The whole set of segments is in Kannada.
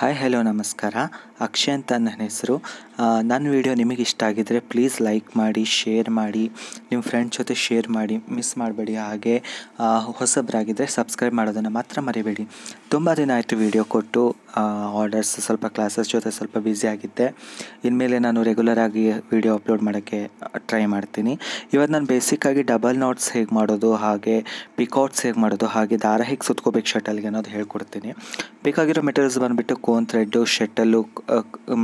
ಹಾಯ್ ಹಲೋ ನಮಸ್ಕಾರ ಅಕ್ಷಯ್ ಅಂತ ನನ್ನ ಹೆಸರು ನನ್ನ ವಿಡಿಯೋ ನಿಮಗೆ ಇಷ್ಟ ಆಗಿದ್ದರೆ ಪ್ಲೀಸ್ ಲೈಕ್ ಮಾಡಿ ಶೇರ್ ಮಾಡಿ ನಿಮ್ಮ ಫ್ರೆಂಡ್ಸ್ ಜೊತೆ ಶೇರ್ ಮಾಡಿ ಮಿಸ್ ಮಾಡಬೇಡಿ ಹಾಗೆ ಹೊಸಬ್ರಾಗಿದ್ದರೆ ಸಬ್ಸ್ಕ್ರೈಬ್ ಮಾಡೋದನ್ನು ಮಾತ್ರ ಮರಿಬೇಡಿ ತುಂಬ ದಿನ ಆಯಿತು ವಿಡಿಯೋ ಕೊಟ್ಟು ಆರ್ಡರ್ಸ್ ಸ್ವಲ್ಪ ಕ್ಲಾಸಸ್ ಜೊತೆ ಸ್ವಲ್ಪ ಬ್ಯುಸಿ ಆಗಿದ್ದೆ ಇನ್ಮೇಲೆ ನಾನು ರೆಗ್ಯುಲರಾಗಿ ವಿಡಿಯೋ ಅಪ್ಲೋಡ್ ಮಾಡೋಕ್ಕೆ ಟ್ರೈ ಮಾಡ್ತೀನಿ ಇವತ್ತು ನಾನು ಬೇಸಿಕ್ಕಾಗಿ ಡಬಲ್ ನೋಟ್ಸ್ ಹೇಗೆ ಮಾಡೋದು ಹಾಗೆ ಪಿಕೌಟ್ಸ್ ಹೇಗೆ ಮಾಡೋದು ಹಾಗೆ ದಾರ ಹೇಗೆ ಸುತ್ಕೋಬೇಕು ಶಟಲ್ಗೆ ಅನ್ನೋದು ಹೇಳ್ಕೊಡ್ತೀನಿ ಬೇಕಾಗಿರೋ ಮೆಟೀರಿಯಲ್ಸ್ ಬಂದುಬಿಟ್ಟು ಕೋನ್ ಥ್ರೆಡ್ಡು ಶೆಟ್ಟಲ್ಲು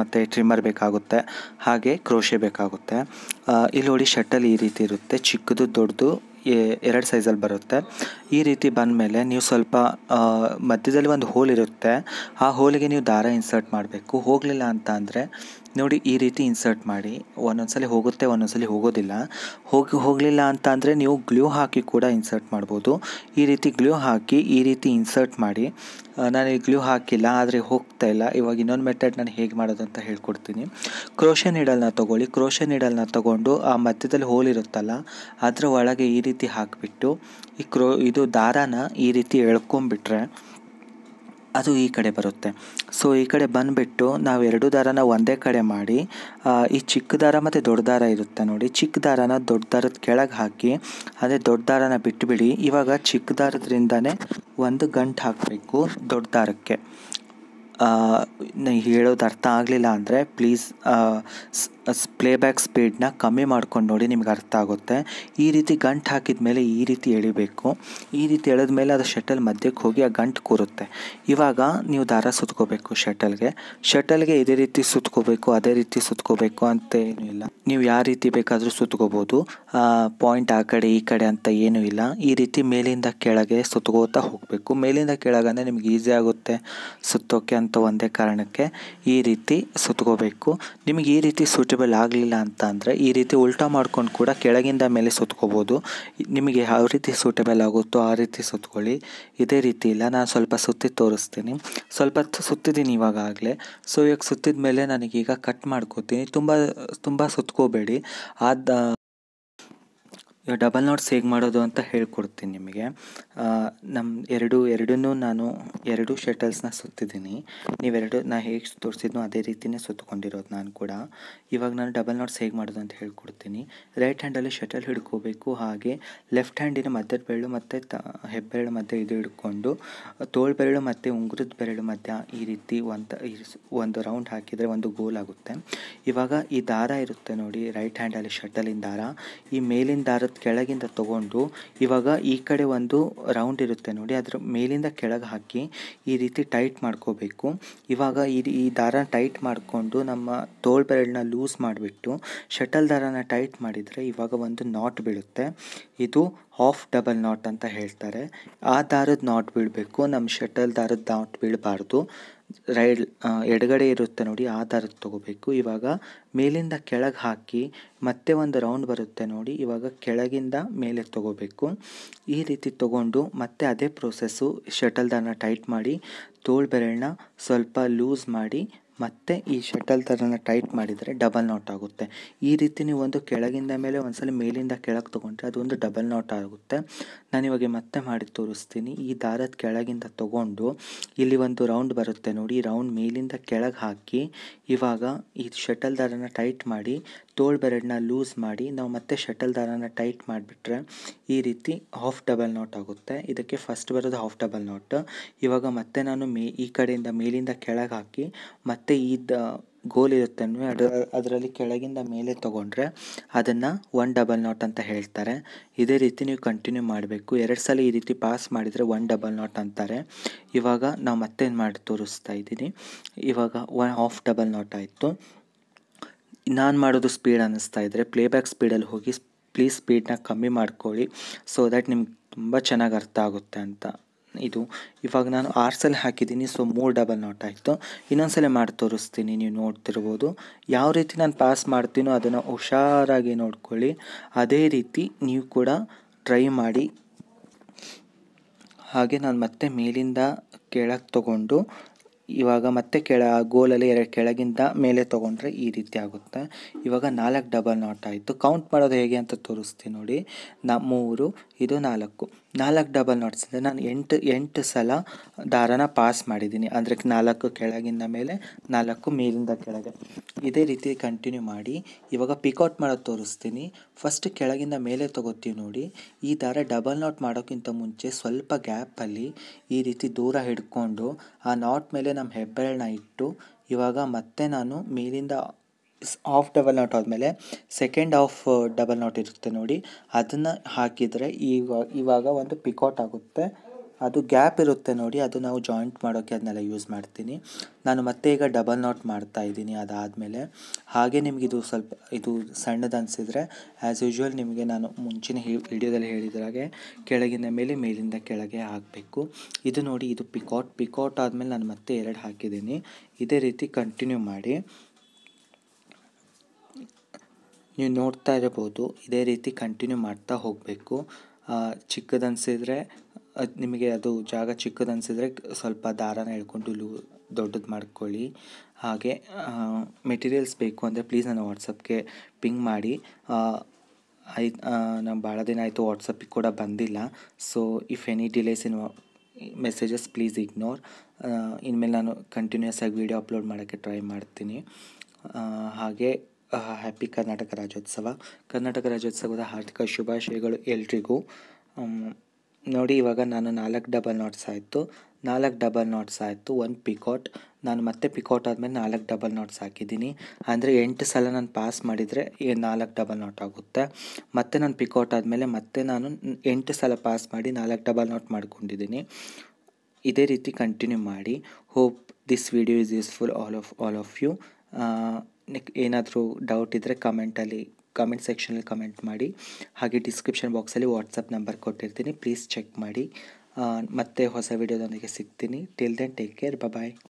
ಮತ್ತು ಟ್ರಿಮ್ಮರ್ ಬೇಕಾಗುತ್ತೆ ಹಾಗೆ ಕ್ರೋಶೆ ಬೇಕಾಗುತ್ತೆ ಇಲ್ಲಿ ನೋಡಿ ಶಟಲ್ ಈ ರೀತಿ ಇರುತ್ತೆ ಚಿಕ್ಕದು ದೊಡ್ಡದು ಎರಡು ಸೈಜಲ್ಲಿ ಬರುತ್ತೆ ಈ ರೀತಿ ಬಂದಮೇಲೆ ನೀವು ಸ್ವಲ್ಪ ಮಧ್ಯದಲ್ಲಿ ಒಂದು ಹೋಲ್ ಇರುತ್ತೆ ಆ ಹೋಲಿಗೆ ನೀವು ದಾರ ಇನ್ಸರ್ಟ್ ಮಾಡಬೇಕು ಹೋಗಲಿಲ್ಲ ಅಂತ ಅಂದರೆ ನೋಡಿ ಈ ರೀತಿ ಇನ್ಸರ್ಟ್ ಮಾಡಿ ಒಂದೊಂದ್ಸಲಿ ಹೋಗುತ್ತೆ ಒಂದೊಂದ್ಸಲಿ ಹೋಗೋದಿಲ್ಲ ಹೋಗಿ ಹೋಗಲಿಲ್ಲ ಅಂತ ಅಂದರೆ ನೀವು ಗ್ಲೂ ಹಾಕಿ ಕೂಡ ಇನ್ಸರ್ಟ್ ಮಾಡ್ಬೋದು ಈ ರೀತಿ ಗ್ಲೂ ಹಾಕಿ ಈ ರೀತಿ ಇನ್ಸರ್ಟ್ ಮಾಡಿ ನಾನು ಗ್ಲೂ ಹಾಕಿಲ್ಲ ಆದರೆ ಹೋಗ್ತಾ ಇಲ್ಲ ಇವಾಗ ಇನ್ನೊಂದು ಮೆಥಡ್ ನಾನು ಹೇಗೆ ಮಾಡೋದು ಅಂತ ಹೇಳ್ಕೊಡ್ತೀನಿ ಕ್ರೋಷನ್ ನೀಡಲ್ನ ತೊಗೊಳ್ಳಿ ಕ್ರೋಷನ್ ನೀಡಲ್ನ ತೊಗೊಂಡು ಆ ಮಧ್ಯದಲ್ಲಿ ಹೋಲ್ ಇರುತ್ತಲ್ಲ ಅದರ ಒಳಗೆ ಈ ರೀತಿ ಹಾಕಿಬಿಟ್ಟು ಈ ಕ್ರೋ ಇದು ದಾರಾನ ಈ ರೀತಿ ಎಳ್ಕೊಂಬಿಟ್ರೆ ಅದು ಈ ಕಡೆ ಬರುತ್ತೆ ಸೊ ಈ ಕಡೆ ಬಂದುಬಿಟ್ಟು ನಾವು ಎರಡು ದಾರನ ಒಂದೇ ಕಡೆ ಮಾಡಿ ಈ ಚಿಕ್ಕ ದಾರ ಮತ್ತು ದೊಡ್ಡ ದಾರ ಇರುತ್ತೆ ನೋಡಿ ಚಿಕ್ಕ ದಾರನ ದೊಡ್ಡ ದಾರದ ಕೆಳಗೆ ಹಾಕಿ ಅದೇ ದೊಡ್ಡ ದಾರನ ಬಿಟ್ಟುಬಿಡಿ ಇವಾಗ ಚಿಕ್ಕ ದಾರದ್ರಿಂದನೇ ಒಂದು ಗಂಟು ಹಾಕಬೇಕು ದೊಡ್ಡ ದಾರಕ್ಕೆ ಹೇಳೋದು ಅರ್ಥ ಆಗಲಿಲ್ಲ ಅಂದರೆ ಪ್ಲೀಸ್ ಪ್ಲೇಬ್ಯಾಕ್ ಸ್ಪೀಡನ್ನ ಕಮ್ಮಿ ಮಾಡ್ಕೊಂಡು ನೋಡಿ ನಿಮ್ಗೆ ಅರ್ಥ ಆಗುತ್ತೆ ಈ ರೀತಿ ಗಂಟು ಹಾಕಿದ ಮೇಲೆ ಈ ರೀತಿ ಎಳಿಬೇಕು ಈ ರೀತಿ ಎಳೆದ ಮೇಲೆ ಅದು ಶಟಲ್ ಮಧ್ಯಕ್ಕೆ ಹೋಗಿ ಆ ಗಂಟು ಕೂರುತ್ತೆ ಇವಾಗ ನೀವು ದಾರ ಸುತ್ಕೋಬೇಕು ಶಟಲ್ಗೆ ಶಟಲ್ಗೆ ಇದೇ ರೀತಿ ಸುತ್ಕೋಬೇಕು ಅದೇ ರೀತಿ ಸುತ್ಕೋಬೇಕು ಅಂತ ಏನು ಇಲ್ಲ ನೀವು ಯಾವ ರೀತಿ ಬೇಕಾದರೂ ಸುತ್ಕೋಬೋದು ಪಾಯಿಂಟ್ ಆ ಕಡೆ ಈ ಕಡೆ ಅಂತ ಏನೂ ಇಲ್ಲ ಈ ರೀತಿ ಮೇಲಿಂದ ಕೆಳಗೆ ಸುತ್ಕೋತಾ ಹೋಗಬೇಕು ಮೇಲಿಂದ ಕೆಳಗಂದರೆ ನಿಮ್ಗೆ ಈಸಿ ಆಗುತ್ತೆ ಸುತ್ತೋಕೆ ಅಂತ ಅಂತ ಒಂದೇ ಕಾರಣಕ್ಕೆ ಈ ರೀತಿ ಸುತ್ಕೋಬೇಕು ನಿಮಗೆ ಈ ರೀತಿ ಸೂಟೇಬಲ್ ಆಗಲಿಲ್ಲ ಅಂತ ಅಂದರೆ ಈ ರೀತಿ ಉಲ್ಟಾ ಮಾಡ್ಕೊಂಡು ಕೂಡ ಕೆಳಗಿಂದ ಮೇಲೆ ಸುತ್ಕೋಬೋದು ನಿಮಗೆ ಯಾವ ರೀತಿ ಸೂಟೇಬಲ್ ಆಗುತ್ತೋ ಆ ರೀತಿ ಸುತ್ಕೊಳ್ಳಿ ಇದೇ ರೀತಿ ಇಲ್ಲ ನಾನು ಸ್ವಲ್ಪ ಸುತ್ತಿ ತೋರಿಸ್ತೀನಿ ಸ್ವಲ್ಪ ಸುತ್ತಿದ್ದೀನಿ ಆಗಲೇ ಸೊ ಇವಾಗ ಸುತ್ತಿದ ಮೇಲೆ ನನಗೀಗ ಕಟ್ ಮಾಡ್ಕೋತೀನಿ ತುಂಬ ತುಂಬ ಸುತ್ಕೋಬೇಡಿ ಆದ ಡಬಲ್ ನೋಟ್ಸ್ ಹೇಗೆ ಮಾಡೋದು ಅಂತ ಹೇಳ್ಕೊಡ್ತೀನಿ ನಿಮಗೆ ನಮ್ಮ ಎರಡು ಎರಡನ್ನೂ ನಾನು ಎರಡು ಶಟಲ್ಸ್ನ ಸುತ್ತಿದ್ದೀನಿ ನೀವೆರಡು ನಾ ಹೇಗೆ ತೋರಿಸಿದ್ನೋ ಅದೇ ರೀತಿಯೇ ಸುತ್ತಕೊಂಡಿರೋದು ನಾನು ಕೂಡ ಇವಾಗ ನಾನು ಡಬಲ್ ನೋಟ್ಸ್ ಹೇಗೆ ಮಾಡೋದು ಅಂತ ಹೇಳ್ಕೊಡ್ತೀನಿ ರೈಟ್ ಹ್ಯಾಂಡಲ್ಲಿ ಶಟಲ್ ಹಿಡ್ಕೋಬೇಕು ಹಾಗೆ ಲೆಫ್ಟ್ ಹ್ಯಾಂಡಿನ ಮಧ್ಯದ ಬೆರಳು ಮತ್ತು ತ ಹೆಬ್ಬೆರಳು ಮಧ್ಯೆ ಇದು ಹಿಡ್ಕೊಂಡು ತೋಳು ಬೆರಳು ಮತ್ತು ಉಂಗುರದ ಬೆರಳು ಮಧ್ಯ ಈ ರೀತಿ ಒಂದು ಒಂದು ರೌಂಡ್ ಹಾಕಿದರೆ ಒಂದು ಗೋಲ್ ಆಗುತ್ತೆ ಇವಾಗ ಈ ದಾರ ಇರುತ್ತೆ ನೋಡಿ ರೈಟ್ ಹ್ಯಾಂಡಲ್ಲಿ ಶಟಲಿನ ದಾರ ಈ ಮೇಲಿನ ದಾರದ ಕೆಳಗಿಂದ ತಗೊಂಡು ಇವಾಗ ಈ ಕಡೆ ಒಂದು ರೌಂಡ್ ಇರುತ್ತೆ ನೋಡಿ ಅದರ ಮೇಲಿಂದ ಕೆಳಗೆ ಹಾಕಿ ಈ ರೀತಿ ಟೈಟ್ ಮಾಡ್ಕೋಬೇಕು ಇವಾಗ ಇದು ಈ ದಾರ ಟೈಟ್ ಮಾಡಿಕೊಂಡು ನಮ್ಮ ತೋಳ್ ಬೆರಳನ್ನ ಲೂಸ್ ಮಾಡಿಬಿಟ್ಟು ಶಟಲ್ ದಾರನ ಟೈಟ್ ಮಾಡಿದರೆ ಇವಾಗ ಒಂದು ನಾಟ್ ಬೀಳುತ್ತೆ ಇದು ಹಾಫ್ ಡಬಲ್ ನಾಟ್ ಅಂತ ಹೇಳ್ತಾರೆ ಆ ದಾರದ ನಾಟ್ ಬೀಳಬೇಕು ನಮ್ಮ ಶಟಲ್ ದಾರದ ನಾಟ್ ಬೀಳಬಾರ್ದು ರೈಡ್ ಎಡಗಡೆ ಇರುತ್ತೆ ನೋಡಿ ಆ ಥರದ್ದು ತೊಗೋಬೇಕು ಇವಾಗ ಮೇಲಿಂದ ಕೆಳಗೆ ಹಾಕಿ ಮತ್ತೆ ಒಂದು ರೌಂಡ್ ಬರುತ್ತೆ ನೋಡಿ ಇವಾಗ ಕೆಳಗಿಂದ ಮೇಲೆ ತೊಗೋಬೇಕು ಈ ರೀತಿ ತೊಗೊಂಡು ಮತ್ತೆ ಅದೇ ಪ್ರೊಸೆಸ್ಸು ಶಟಲ್ದನ್ನು ಟೈಟ್ ಮಾಡಿ ತೋಳ್ಬೆರಳನ್ನ ಸ್ವಲ್ಪ ಲೂಸ್ ಮಾಡಿ ಮತ್ತೆ ಈ ಶಟಲ್ ಥರನ ಟೈಟ್ ಮಾಡಿದರೆ ಡಬಲ್ ನಾಟ್ ಆಗುತ್ತೆ ಈ ರೀತಿ ನೀವು ಒಂದು ಕೆಳಗಿಂದ ಮೇಲೆ ಒಂದ್ಸಲ ಮೇಲಿಂದ ಕೆಳಗೆ ತೊಗೊಂಡ್ರೆ ಅದೊಂದು ಡಬಲ್ ನಾಟ್ ಆಗುತ್ತೆ ನಾನು ಇವಾಗ ಮತ್ತೆ ಮಾಡಿ ತೋರಿಸ್ತೀನಿ ಈ ದಾರದ ಕೆಳಗಿಂದ ತೊಗೊಂಡು ಇಲ್ಲಿ ಒಂದು ರೌಂಡ್ ಬರುತ್ತೆ ನೋಡಿ ರೌಂಡ್ ಮೇಲಿಂದ ಕೆಳಗೆ ಹಾಕಿ ಇವಾಗ ಈ ಶಟಲ್ ದಾರನ ಟೈಟ್ ಮಾಡಿ ತೋಳು ಬೆರಡನ್ನ ಲೂಸ್ ಮಾಡಿ ನಾವು ಮತ್ತೆ ಶಟಲ್ ದಾರನ ಟೈಟ್ ಮಾಡಿಬಿಟ್ರೆ ಈ ರೀತಿ ಹಾಫ್ ಡಬಲ್ ನಾಟ್ ಆಗುತ್ತೆ ಇದಕ್ಕೆ ಫಸ್ಟ್ ಬರೋದು ಹಾಫ್ ಡಬಲ್ ನಾಟ್ ಇವಾಗ ಮತ್ತೆ ನಾನು ಮೇ ಈ ಕಡೆಯಿಂದ ಮೇಲಿಂದ ಕೆಳಗೆ ಹಾಕಿ ಮತ್ತೆ ಈ ಗೋಲ್ ಇರುತ್ತೆ ಅದರಲ್ಲಿ ಕೆಳಗಿಂದ ಮೇಲೆ ತೊಗೊಂಡ್ರೆ ಅದನ್ನು ಒನ್ ಡಬಲ್ ನಾಟ್ ಅಂತ ಹೇಳ್ತಾರೆ ಇದೇ ರೀತಿ ನೀವು ಕಂಟಿನ್ಯೂ ಮಾಡಬೇಕು ಎರಡು ಸಲ ಈ ರೀತಿ ಪಾಸ್ ಮಾಡಿದರೆ ಒನ್ ಡಬಲ್ ನಾಟ್ ಅಂತಾರೆ ಇವಾಗ ನಾವು ಮತ್ತೆ ಮಾಡಿ ತೋರಿಸ್ತಾ ಇದ್ದೀನಿ ಇವಾಗ ಒನ್ ಹಾಫ್ ಡಬಲ್ ನಾಟ್ ಆಯಿತು ನಾನು ಮಾಡೋದು ಸ್ಪೀಡ್ ಅನ್ನಿಸ್ತಾ ಇದ್ದರೆ ಪ್ಲೇಬ್ಯಾಕ್ ಸ್ಪೀಡಲ್ಲಿ ಹೋಗಿ ಪ್ಲೀಸ್ ಸ್ಪೀಡನ್ನ ಕಮ್ಮಿ ಮಾಡ್ಕೊಳ್ಳಿ ಸೊ ದ್ಯಾಟ್ ನಿಮ್ಗೆ ತುಂಬ ಚೆನ್ನಾಗಿ ಅರ್ಥ ಆಗುತ್ತೆ ಅಂತ ಇದು ಇವಾಗ ನಾನು ಆರ್ಸಲ್ಲಿ ಹಾಕಿದ್ದೀನಿ ಸೊ ಮೂರು ಡಬಲ್ ನೋಟ್ ಆಯಿತು ಇನ್ನೊಂದ್ಸಲ ಮಾಡಿ ತೋರಿಸ್ತೀನಿ ನೀವು ನೋಡ್ತಿರ್ಬೋದು ಯಾವ ರೀತಿ ನಾನು ಪಾಸ್ ಮಾಡ್ತೀನೋ ಅದನ್ನು ಹುಷಾರಾಗಿ ನೋಡ್ಕೊಳ್ಳಿ ಅದೇ ರೀತಿ ನೀವು ಕೂಡ ಟ್ರೈ ಮಾಡಿ ಹಾಗೆ ನಾನು ಮತ್ತೆ ಮೇಲಿಂದ ಕೆಳಗೆ ತಗೊಂಡು ಇವಾಗ ಮತ್ತೆ ಕೆಳ ಗೋಲಲ್ಲಿ ಎರಡು ಕೆಳಗಿಂದ ಮೇಲೆ ತೊಗೊಂಡ್ರೆ ಈ ರೀತಿ ಆಗುತ್ತೆ ಇವಾಗ ನಾಲ್ಕು ಡಬಲ್ ನಾಟ್ ಆಯಿತು ಕೌಂಟ್ ಮಾಡೋದು ಹೇಗೆ ಅಂತ ತೋರಿಸ್ತೀನಿ ನೋಡಿ ನ ಮೂರು ಇದು ನಾಲ್ಕು ನಾಲ್ಕು ಡಬಲ್ ನೋಟ್ಸ್ ಅಂದರೆ ನಾನು ಎಂಟು ಎಂಟು ಸಲ ದಾರಾನ ಪಾಸ್ ಮಾಡಿದ್ದೀನಿ ಅಂದರೆ ನಾಲ್ಕು ಕೆಳಗಿಂದ ಮೇಲೆ ನಾಲ್ಕು ಮೇಲಿಂದ ಕೆಳಗೆ ಇದೇ ರೀತಿ ಕಂಟಿನ್ಯೂ ಮಾಡಿ ಇವಾಗ ಪಿಕೌಟ್ ಮಾಡೋದು ತೋರಿಸ್ತೀನಿ ಫಸ್ಟ್ ಕೆಳಗಿಂದ ಮೇಲೆ ತಗೋತೀವಿ ನೋಡಿ ಈ ದಾರ ಡಬಲ್ ನಾಟ್ ಮಾಡೋಕ್ಕಿಂತ ಮುಂಚೆ ಸ್ವಲ್ಪ ಗ್ಯಾಪಲ್ಲಿ ಈ ರೀತಿ ದೂರ ಹಿಡ್ಕೊಂಡು ಆ ನಾಟ್ ಮೇಲೆ ನಮ್ಮ ಹೆಬ್ಬೆರಳನ್ನ ಇಟ್ಟು ಇವಾಗ ಮತ್ತೆ ನಾನು ಮೇಲಿಂದ ಆಫ್ ಡಬಲ್ ನಾಟ್ ಆದಮೇಲೆ ಸೆಕೆಂಡ್ ಆಫ್ ಡಬಲ್ ನಾಟ್ ಇರುತ್ತೆ ನೋಡಿ ಅದನ್ನು ಹಾಕಿದರೆ ಈಗ ಇವಾಗ ಒಂದು ಪಿಕೌಟ್ ಆಗುತ್ತೆ ಅದು ಗ್ಯಾಪ್ ಇರುತ್ತೆ ನೋಡಿ ಅದು ನಾವು ಜಾಯಿಂಟ್ ಮಾಡೋಕ್ಕೆ ಅದನ್ನೆಲ್ಲ ಯೂಸ್ ಮಾಡ್ತೀನಿ ನಾನು ಮತ್ತೆ ಈಗ ಡಬಲ್ ನಾಟ್ ಮಾಡ್ತಾ ಇದ್ದೀನಿ ಅದಾದಮೇಲೆ ಹಾಗೆ ಇದು ಸ್ವಲ್ಪ ಇದು ಸಣ್ಣದ ಅನಿಸಿದರೆ ಆ್ಯಸ್ ಯೂಶ್ವಲ್ ನಿಮಗೆ ನಾನು ಮುಂಚಿನ ವಿಡಿಯೋದಲ್ಲಿ ಹೇಳಿದ್ರಾಗೆ ಕೆಳಗಿನ ಮೇಲೆ ಮೇಲಿಂದ ಕೆಳಗೆ ಹಾಕಬೇಕು ಇದು ನೋಡಿ ಇದು ಪಿಕಾಟ್ ಪಿಕೌಟ್ ಆದಮೇಲೆ ನಾನು ಮತ್ತೆ ಎರಡು ಹಾಕಿದ್ದೀನಿ ಇದೇ ರೀತಿ ಕಂಟಿನ್ಯೂ ಮಾಡಿ ನೀವು ನೋಡ್ತಾ ಇರಬಹುದು ಇದೇ ರೀತಿ ಕಂಟಿನ್ಯೂ ಮಾಡ್ತಾ ಹೋಗಬೇಕು ಚಿಕ್ಕದನ್ಸಿದ್ರೆ ಅದು ನಿಮಗೆ ಅದು ಜಾಗ ಚಿಕ್ಕದನ್ಸಿದ್ರೆ ಸ್ವಲ್ಪ ದಾರಾನ ಎಳ್ಕೊಂಡು ಲೂ ದೊಡ್ಡದು ಮಾಡ್ಕೊಳ್ಳಿ ಹಾಗೆ ಮೆಟೀರಿಯಲ್ಸ್ ಬೇಕು ಅಂದರೆ ಪ್ಲೀಸ್ ನನ್ನ ವಾಟ್ಸಪ್ಗೆ ಪಿಂಗ್ ಮಾಡಿ ಆಯ್ತು ನಾನು ಭಾಳ ದಿನ ಆಯಿತು ವಾಟ್ಸಪ್ಪಿಗೆ ಕೂಡ ಬಂದಿಲ್ಲ so if any delays in messages please ignore ಇನ್ಮೇಲೆ ನಾನು ಕಂಟಿನ್ಯೂಸ್ ಆಗಿ ವೀಡಿಯೋ ಅಪ್ಲೋಡ್ ಮಾಡೋಕ್ಕೆ ಟ್ರೈ ಮಾಡ್ತೀನಿ ಹಾಗೆ ಹ್ಯಾಪಿ ಕರ್ನಾಟಕ ರಾಜ್ಯೋತ್ಸವ ಕರ್ನಾಟಕ ರಾಜ್ಯೋತ್ಸವದ ಹಾರ್ದಿಕ ಶುಭಾಶಯಗಳು ಎಲ್ರಿಗೂ ನೋಡಿ ಇವಾಗ ನಾನು ನಾಲ್ಕು ಡಬಲ್ ನೋಟ್ಸ್ ಆಯಿತು ನಾಲ್ಕು ಡಬಲ್ ನೋಟ್ಸ್ ಆಯಿತು ಒಂದು ಪಿಕೌಟ್ ನಾನು ಮತ್ತೆ ಪಿಕೌಟ್ ಆದಮೇಲೆ ನಾಲ್ಕು ಡಬಲ್ ನೋಟ್ಸ್ ಹಾಕಿದ್ದೀನಿ ಅಂದರೆ ಎಂಟು ಸಲ ನಾನು ಪಾಸ್ ಮಾಡಿದರೆ ನಾಲ್ಕು ಡಬಲ್ ನೋಟ್ ಆಗುತ್ತೆ ಮತ್ತೆ ನಾನು ಪಿಕೌಟ್ ಆದಮೇಲೆ ಮತ್ತೆ ನಾನು ಎಂಟು ಸಲ ಪಾಸ್ ಮಾಡಿ ನಾಲ್ಕು ಡಬಲ್ ನೋಟ್ ಮಾಡ್ಕೊಂಡಿದ್ದೀನಿ ಇದೇ ರೀತಿ ಕಂಟಿನ್ಯೂ ಮಾಡಿ hope this video is useful all of all of you ಏನಾದರೂ ಡೌಟ್ ಇದ್ದರೆ ಕಮೆಂಟಲ್ಲಿ ಕಮೆಂಟ್ ಸೆಕ್ಷನಲ್ಲಿ ಕಮೆಂಟ್ ಮಾಡಿ ಹಾಗೆ ಡಿಸ್ಕ್ರಿಪ್ಷನ್ ಬಾಕ್ಸಲ್ಲಿ ವಾಟ್ಸಪ್ ನಂಬರ್ ಕೊಟ್ಟಿರ್ತೀನಿ ಪ್ಲೀಸ್ ಚೆಕ್ ಮಾಡಿ ಮತ್ತೆ ಹೊಸ ವೀಡಿಯೋದೊಂದಿಗೆ ಸಿಗ್ತೀನಿ ಟಿಲ್ ದೆನ್ ಟೇಕ್ ಕೇರ್ ಬಾಯ್